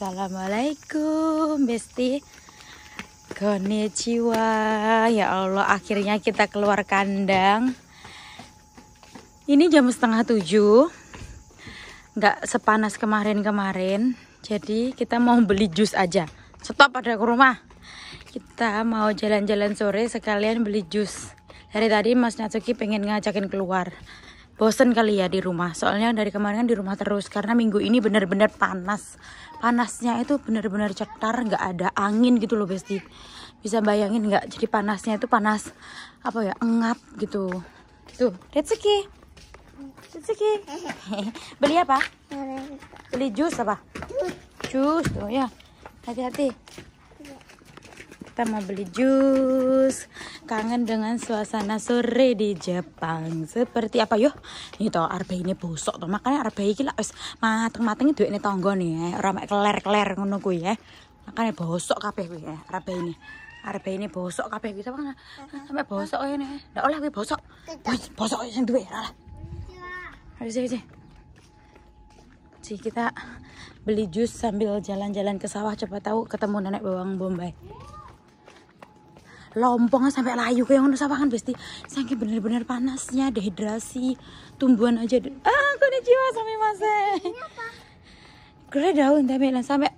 Assalamualaikum Besti Konnichiwa Ya Allah akhirnya kita keluar kandang Ini jam setengah tujuh Gak sepanas kemarin-kemarin Jadi kita mau beli jus aja Stop pada ke rumah Kita mau jalan-jalan sore sekalian beli jus Dari tadi Mas Natsuki pengen ngajakin keluar bosen kali ya di rumah soalnya dari kemarin kan di rumah terus karena minggu ini bener-bener panas panasnya itu bener-bener cetar nggak ada angin gitu loh besti bisa bayangin nggak jadi panasnya itu panas apa ya engap gitu tuh gitu. rezeki rezeki beli apa beli jus apa jus tuh oh, ya hati-hati kita mau beli jus kangen dengan suasana sore di Jepang seperti apa yuk ini toh arbe ini bosok toh makanya arbe ini lah wis mateng-matengnya duit ini tonggo nih ya ramai keler-keler ngono ya makanya bosok kabeh kuwi ya arbe ini arbe ini bosok kabeh bisa mana sampai bosok ini ya. ndak oleh gue bosok wis bosok yang duwe ya, lah harus aja kita beli jus sambil jalan-jalan ke sawah coba tahu ketemu nenek bawang bombay lompong sampai layu kayak ngono kan besti saking bener-bener panasnya dehidrasi tumbuhan aja ah konnichiwa eh? iya, sampai mase Keren daun tapi lah sampai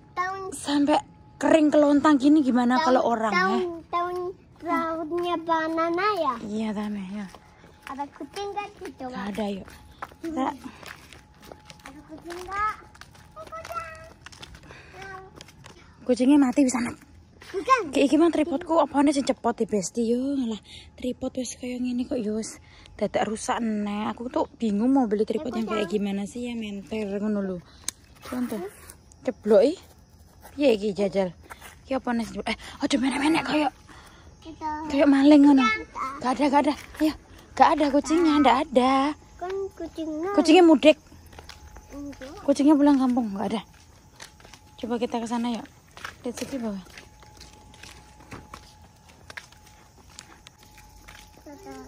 sampai kering kelontang gini gimana kalau orang daun, ya? Tahun rautnya eh? banana ya? Iya tame ya. Ada kucing gak gitu? Gak ada yuk. Iya. Kita... Ada kucing gak? Kucingnya mati bisa mati. Bukan. Kayak gimana tripodku apa nih cepot di besti yo. ngalah tripod kayak yang ini kok yo tidak rusak nih. Aku tuh bingung mau beli tripod yang kayak gimana sih ya mentereng ngono lu. Contoh. Ceblok ya Piye iki jajal? kayak apa nih? eh aja mana mana kaya kayak maling ngono. Gak ada, gak ada. Ayo. Iya, gak ada kucingnya, ndak ada. Kan kucingnya. mudik. Kucingnya pulang kampung, gak ada. Coba kita ke sana yuk. Lihat sini bawah.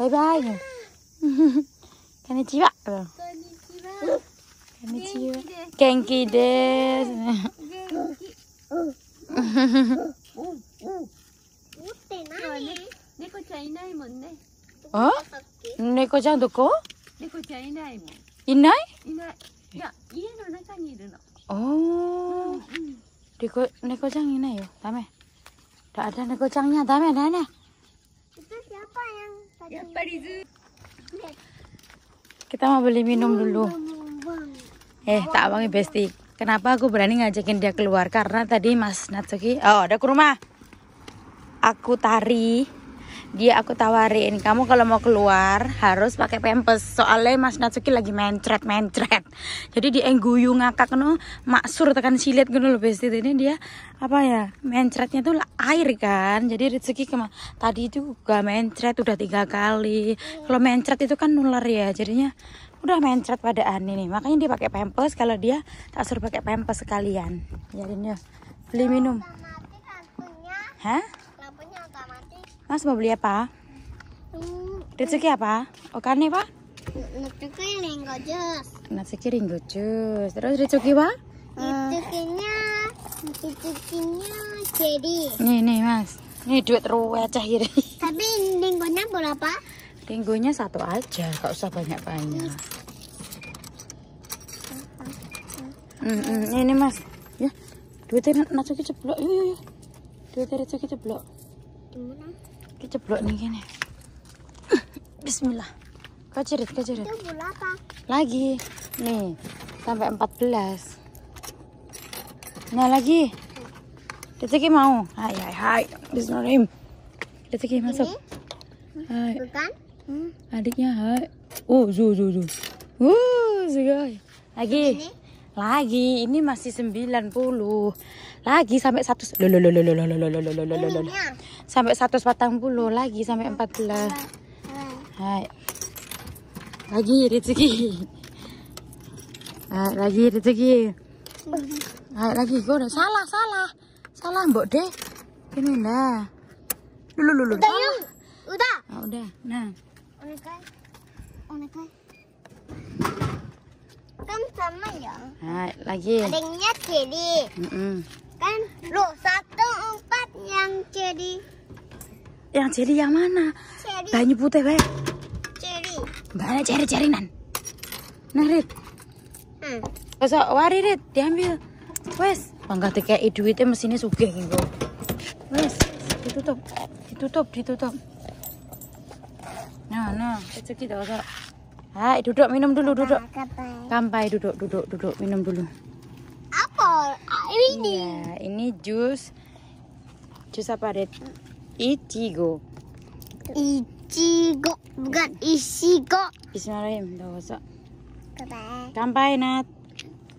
バイバイ。こんにちは。こんにちは。こんにちは。元気です。元気。猫ちゃんいないもんね。あ？猫ちゃんどこ？猫ちゃんいないもん。いない？いない。いや家の中にいるの。おお。猫猫ちゃんいないよ。ダメ。ada 猫ちゃんいないダメだね。Kita mau beli minum dulu. Eh, tak wangi Besti. Kenapa aku berani ngajakin dia keluar? Karena tadi Mas Natsuki, oh, ada ke rumah. Aku tari dia aku tawarin kamu kalau mau keluar harus pakai pempes soalnya Mas Natsuki lagi mencret mencret jadi dia engguyu ngakak no maksur tekan silet gitu loh besti ini dia apa ya mencretnya tuh air kan jadi Rizky kema tadi itu gak mencret udah tiga kali kalau mencret itu kan nular ya jadinya udah mencret pada Ani nih makanya dia pakai pempes kalau dia tak suruh pakai pempes sekalian jadinya beli minum hah Mas mau beli apa? Hmm, rezeki apa? Okane ya, pak? Rezeki ringgo jus. Rezeki ringgo jus. Terus rezeki apa? Rezekinya rezekinya jadi. Nih nih mas, nih duit ruwet ini. Tapi ringgonya berapa? Ringgonya satu aja, gak usah banyak banyak. Hmm, ini mas, ya duitnya Natsuki ceblok, yuk iya, yuk iya, yuk. Iya. Duitnya Natsuki ceblok. Keceplok nih gini. Bismillah. Kacirit, kacirit. Lagi. Nih, sampai 14. Nah, lagi. Deteki mau. Hai, hai, hai. Bismillahirrahmanirrahim. Deteki masuk. Hai. Bukan? Hmm. Adiknya, hai. Oh, zu, zu, zu. Uh, segala. Lagi. Ini? lagi ini masih 90 lagi sampai 1 sampai 140 lagi sampai 14 Hai. lagi rezeki Hai, lagi rezeki Hai, lagi gue salah salah salah mbok deh ini dah lulu lulu udah yuk udah oh, udah nah oke onekai Kan sama ya? Nah, lagi. Adiknya kiri. Mm -mm. Kan lu satu empat yang kiri. Yang kiri yang mana? Ceri. Banyu putih, Bek. Kiri. Mana ceri-cerinan? narit, Rit. Hmm. Besok wari, Rit. Diambil. Wes. Bangga dikei duitnya mesinnya gitu. Wes. Ditutup. Ditutup, ditutup. Nah, nah. kita dah, Hai, ah, duduk minum dulu, duduk. Kampai duduk, duduk, duduk, minum dulu. Apa? Ah, ini. Ya, ini jus jus apa, Red? Ichigo. Ichigo, bukan Ishigo. Bismillahirrahmanirrahim. Dawasa. Kampai. Kampai, Nat.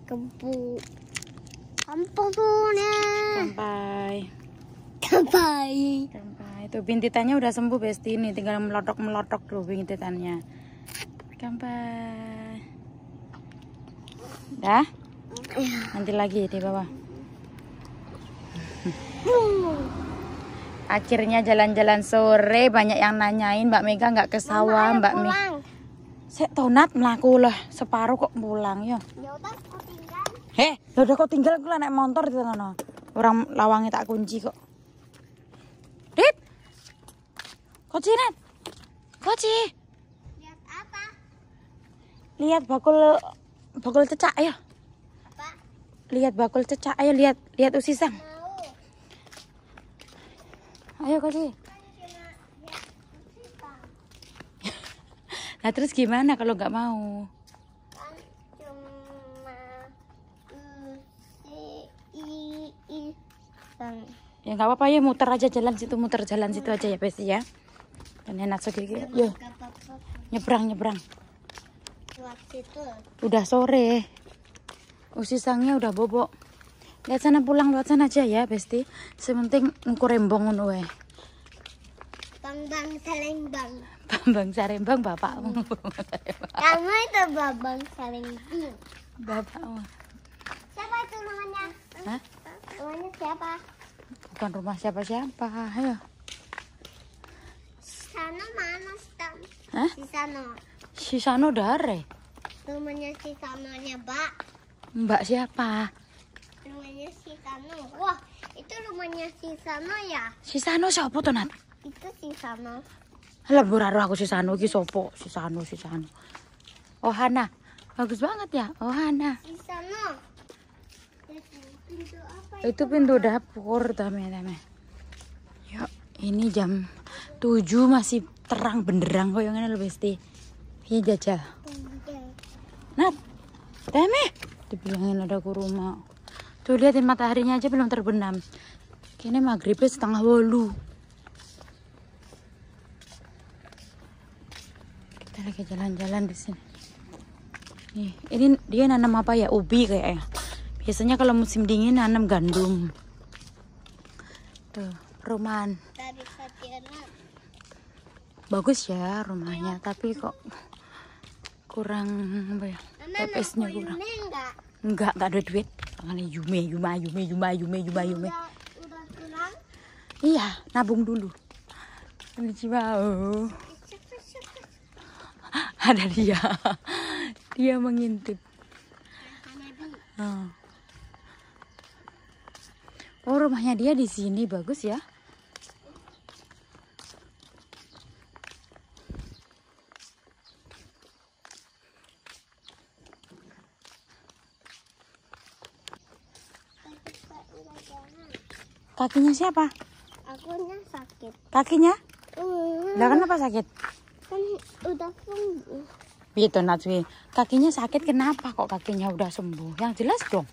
Kampu, Kampungnya. Kampai. Kampai. Kampai. Tuh bintitannya udah sembuh, Besti. Ini tinggal melotok-melotok tuh bintitannya dah nanti lagi di bawah akhirnya jalan-jalan sore banyak yang nanyain Mbak Mega nggak ke sawah Mbak Mega saya tonat melaku loh separuh kok pulang ya heh udah kok tinggal gue naik motor di sana orang lawangnya tak kunci kok dit kocinan kunci lihat bakul bakul cecak ayo Apa? lihat bakul cecak ayo lihat lihat usisang ayo kasih ya, Nah terus gimana kalau nggak mau? Kan cuma mm, Ya nggak apa-apa ya muter aja jalan situ muter jalan situ aja ya pasti ya. Dan enak sedikit. Yo. Nyebrang nyebrang. Udah sore. usisangnya oh, udah bobok. Lihat sana pulang lewat sana aja ya, Besti. Sementing ngukur rembong ngono wae. Bambang Salembang. Bambang Salembang bapak. Hmm. Kamu itu Bambang Salembang. Bapak. Siapa itu namanya? Hah? siapa? Bukan rumah siapa-siapa. Ayo. Sana mana, Stan? Hah? Di sana. Sisano dare. Namanya nya Mbak. Mbak siapa? Rumahnya Sisano. Wah, itu rumahnya Sisano ya? Sisano siapa tuh, Nat? Itu Sisano. Lah buraru aku Sisano iki sopo? Sisano, Sisano. Oh, Hana. Bagus banget ya. Oh, Hana. Sisano. Pintu apa itu? pintu dapur, teman-teman. Yuk, ini jam tujuh masih terang benderang kok yang ini lebih sih. Iya jajal. Nat, Teme, dibilangin ada kurma. Tuh liatin mataharinya aja belum terbenam. Kini maghribnya setengah wolu. Kita lagi jalan-jalan di sini. Nih, ini dia nanam apa ya? Ubi kayaknya. Biasanya kalau musim dingin nanam gandum. Tuh, rumahan. Bagus ya rumahnya, tapi kok kurang apa ya TPS-nya kurang enggak enggak ada duit tangannya yume yuma yume yuma yume yuma yume iya nabung dulu ini Oh. ada dia dia mengintip oh. oh rumahnya dia di sini bagus ya Kakinya siapa? Akunya sakit. Kakinya? Mm. kenapa sakit? Kan udah sembuh. Gitu Najwi. Kakinya sakit kenapa kok kakinya udah sembuh? Yang jelas dong.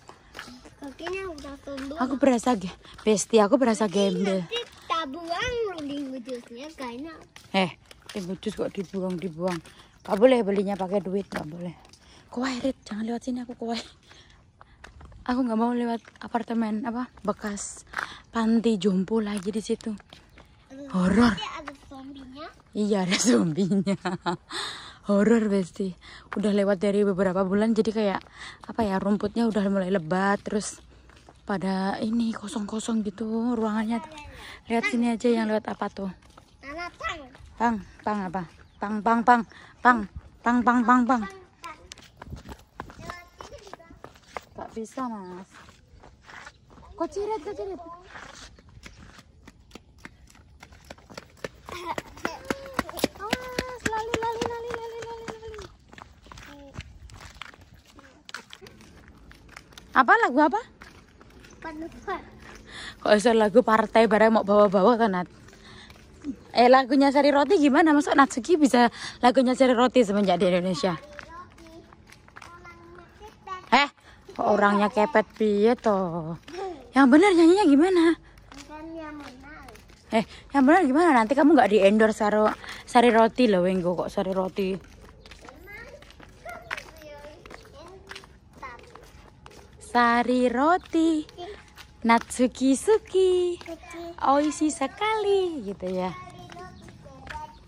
Kakinya udah sembuh. Aku berasa besti, aku berasa iya, gembel. Tabuang limbah jusnya kayaknya. Eh, limbah kok dibuang-dibuang. Gak boleh belinya pakai duit, gak boleh. Kuairit, Jangan lewat sini aku kuairit aku nggak mau lewat apartemen apa bekas panti jompo lagi di situ horor iya ada zombinya horor besti udah lewat dari beberapa bulan jadi kayak apa ya rumputnya udah mulai lebat terus pada ini kosong-kosong gitu ruangannya lihat sini aja yang lewat apa tuh pang pang apa pang pang pang pang pang pang pang pang, pang. bisa mas kok ciret kok ciret awas lali lali lali apa lagu apa Panupa. kok bisa lagu partai bareng mau bawa-bawa kan Nat eh lagunya sari roti gimana masuk Natsuki bisa lagunya sari roti semenjak di Indonesia orangnya kepet piye toh yang benar nyanyinya gimana eh yang benar gimana nanti kamu nggak di saro sari roti loh wenggo kok sari roti sari roti Natsuki Suki Oishi sekali gitu ya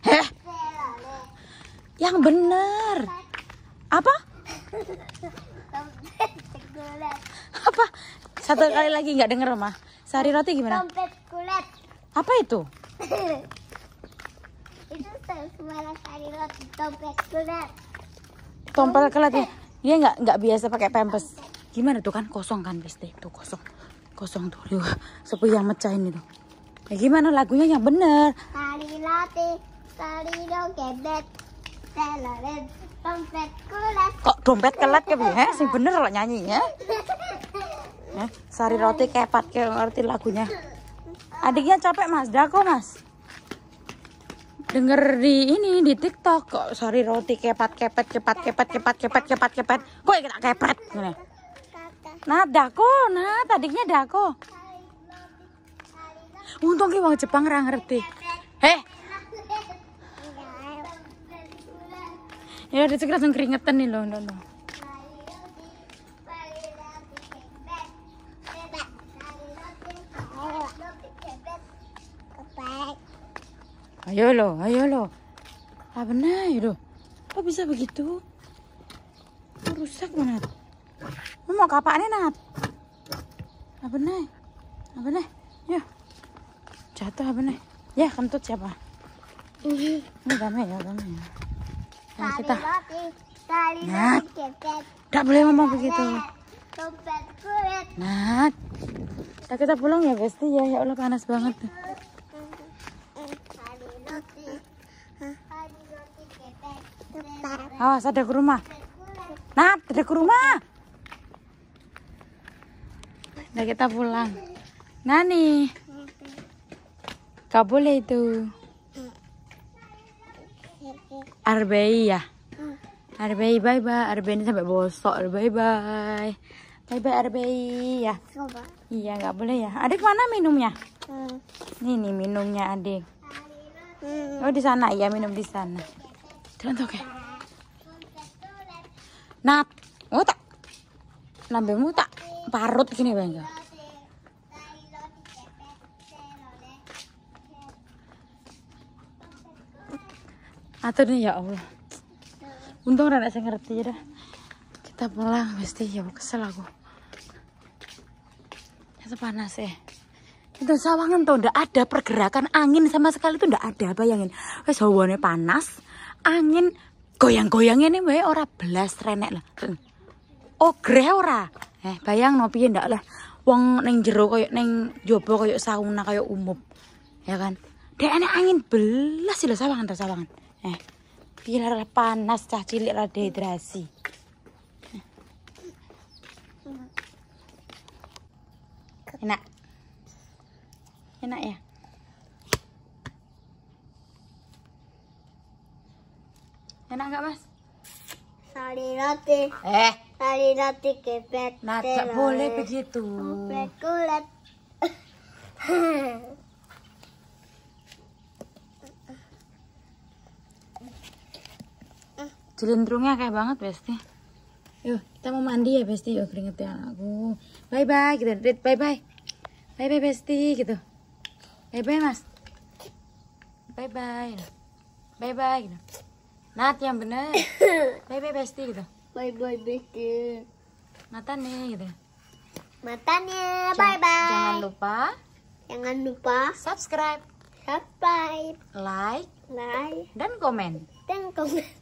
Heh Yang benar Apa? Apa? Satu kali lagi nggak denger, Ma. Sari roti gimana? Dompet kulit. Apa itu? itu suara sari roti dompet kulit. Tompel kelat ya? Dia nggak nggak biasa pakai pampers. Gimana tuh kan kosong kan Besti? Tuh kosong. Kosong tuh. Yuh, sepi yang mecahin itu. Ya gimana lagunya yang bener? Sari roti, sari dompet, Dompet Kok dompet kelet ke ya? Sing bener lo nyanyi ya. sari roti kepat ke ngerti lagunya. Adiknya capek Mas Dako Mas. Denger di ini di TikTok kok sari roti kepat kepet kepat kepet kepat kepet kepat kepet. Kok kita kepet? Nah, Nah, Dako, nah tadinya Dako. Untung ki wong Jepang ra ngerti. Heh, Ya segera langsung keringetan nih loh, loh. Ayo lo, ayo lo. apa benar ya, lo. Kok bisa begitu? Kok rusak banget. Lu mau kapan nih Nat? Apa benar. apa benar. Ya. Jatuh apa benar. Ya kentut siapa? Ini damai ya, damai ya kita. Nah, tak boleh ngomong begitu. Nah, tak kita pulang ya Besti ya. Ya Allah panas banget. Awas ada ke rumah. Nat, ada ke rumah. Nah kita pulang. Nani. Gak boleh itu. Arbei ya hmm. Arbei bye bye Arbei ini sampai bosok Arbei bye bye bye Arbei ya iya nggak boleh ya adik mana minumnya hmm. ini nih minumnya adik hmm. oh di sana ya minum di sana terus oke nat mau tak Nambahmu tak parut gini bang ya? atur nih ya Allah untung rada saya ngerti ya dah kita pulang mesti ya kesel aku itu ya, panas ya itu sawangan tuh ndak ada pergerakan angin sama sekali tuh ndak ada bayangin wes hawane panas angin goyang goyang ini wae ora belas renek lah oh greh ora eh bayang no ndak lah wong neng jero koyo neng jopo, koyo sauna koyo umum ya kan dek angin belas sih sawangan tuh sawangan Eh, pilar panas cah cilik lah dehidrasi. Enak. Enak ya? Enak nggak mas? Sari roti. Eh. Sari roti kepet. Nah, boleh begitu. Kepet kulit. Jelindrungnya kayak banget Besti. Yuk, kita mau mandi ya Besti. Yuk, keringet ya aku. Bye bye gitu. Bye bye. Bye bye Besti gitu. Bye bye Mas. Bye bye. Bye bye gitu. Nat yang bener. bye bye Besti gitu. Bye bye Besti. Mata nih gitu. Matanya, bye bye. Jangan lupa. Jangan lupa. Subscribe. Subscribe. Like. Like. Dan komen. Dan komen.